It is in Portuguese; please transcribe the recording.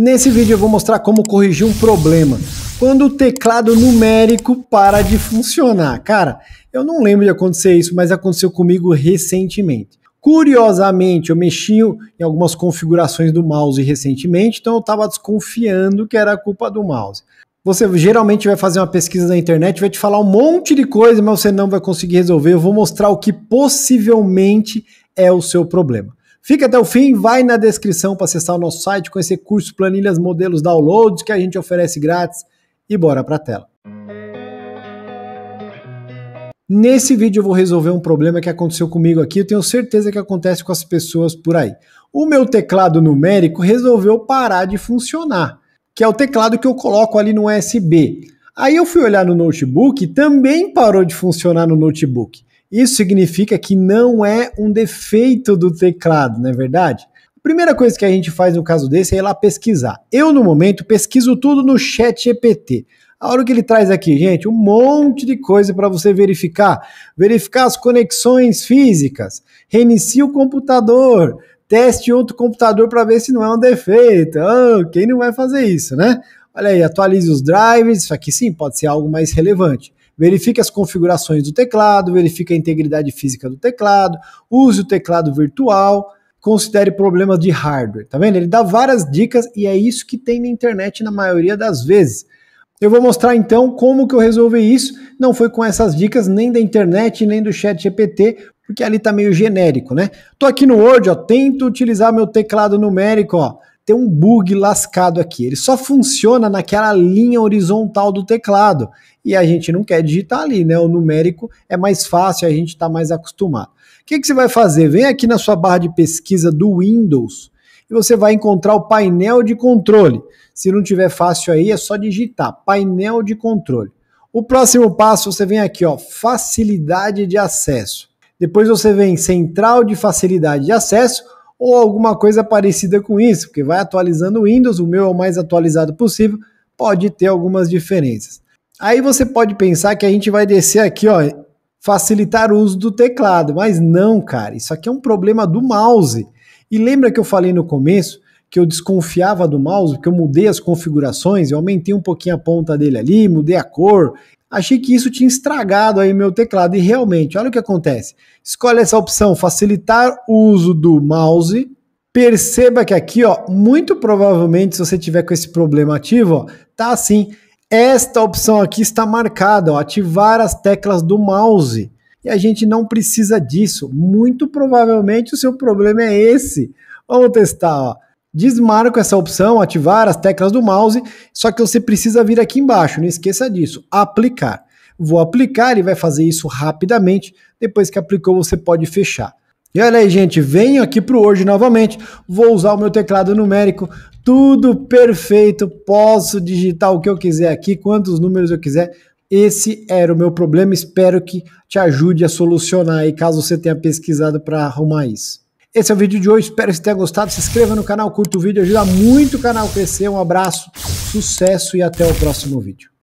Nesse vídeo eu vou mostrar como corrigir um problema. Quando o teclado numérico para de funcionar. Cara, eu não lembro de acontecer isso, mas aconteceu comigo recentemente. Curiosamente, eu mexi em algumas configurações do mouse recentemente, então eu estava desconfiando que era culpa do mouse. Você geralmente vai fazer uma pesquisa na internet, vai te falar um monte de coisa, mas você não vai conseguir resolver. Eu vou mostrar o que possivelmente é o seu problema. Fica até o fim, vai na descrição para acessar o nosso site, conhecer cursos, planilhas, modelos, downloads que a gente oferece grátis e bora para a tela. Nesse vídeo eu vou resolver um problema que aconteceu comigo aqui, eu tenho certeza que acontece com as pessoas por aí. O meu teclado numérico resolveu parar de funcionar, que é o teclado que eu coloco ali no USB. Aí eu fui olhar no notebook, também parou de funcionar no notebook. Isso significa que não é um defeito do teclado, não é verdade? A primeira coisa que a gente faz no caso desse é ir lá pesquisar. Eu, no momento, pesquiso tudo no chat GPT. A hora que ele traz aqui, gente, um monte de coisa para você verificar. Verificar as conexões físicas, reinicie o computador, teste outro computador para ver se não é um defeito. Oh, quem não vai fazer isso, né? Olha aí, atualize os drivers, isso aqui sim pode ser algo mais relevante verifique as configurações do teclado, verifique a integridade física do teclado, use o teclado virtual, considere problemas de hardware, tá vendo? Ele dá várias dicas e é isso que tem na internet na maioria das vezes. Eu vou mostrar então como que eu resolvi isso. Não foi com essas dicas nem da internet, nem do chat GPT, porque ali tá meio genérico, né? Tô aqui no Word, ó, tento utilizar meu teclado numérico, ó tem um bug lascado aqui. Ele só funciona naquela linha horizontal do teclado. E a gente não quer digitar ali, né? O numérico é mais fácil, a gente está mais acostumado. O que, que você vai fazer? Vem aqui na sua barra de pesquisa do Windows e você vai encontrar o painel de controle. Se não tiver fácil aí, é só digitar painel de controle. O próximo passo você vem aqui, ó, facilidade de acesso. Depois você vem central de facilidade de acesso ou alguma coisa parecida com isso, porque vai atualizando o Windows, o meu é o mais atualizado possível, pode ter algumas diferenças. Aí você pode pensar que a gente vai descer aqui, ó, facilitar o uso do teclado, mas não, cara, isso aqui é um problema do mouse. E lembra que eu falei no começo que eu desconfiava do mouse, que eu mudei as configurações, eu aumentei um pouquinho a ponta dele ali, mudei a cor, achei que isso tinha estragado aí meu teclado. E realmente, olha o que acontece. Escolhe essa opção, facilitar o uso do mouse. Perceba que aqui, ó, muito provavelmente, se você tiver com esse problema ativo, ó, tá assim. Esta opção aqui está marcada, ó, ativar as teclas do mouse. E a gente não precisa disso. Muito provavelmente o seu problema é esse. Vamos testar, ó. Desmarco essa opção, ativar as teclas do mouse, só que você precisa vir aqui embaixo, não esqueça disso, aplicar. Vou aplicar e vai fazer isso rapidamente, depois que aplicou você pode fechar. E olha aí, gente, venho aqui para o Word novamente, vou usar o meu teclado numérico, tudo perfeito, posso digitar o que eu quiser aqui, quantos números eu quiser. Esse era o meu problema, espero que te ajude a solucionar aí, caso você tenha pesquisado para arrumar isso. Esse é o vídeo de hoje, espero que você tenha gostado. Se inscreva no canal, curta o vídeo, ajuda muito o canal a crescer. Um abraço, sucesso e até o próximo vídeo.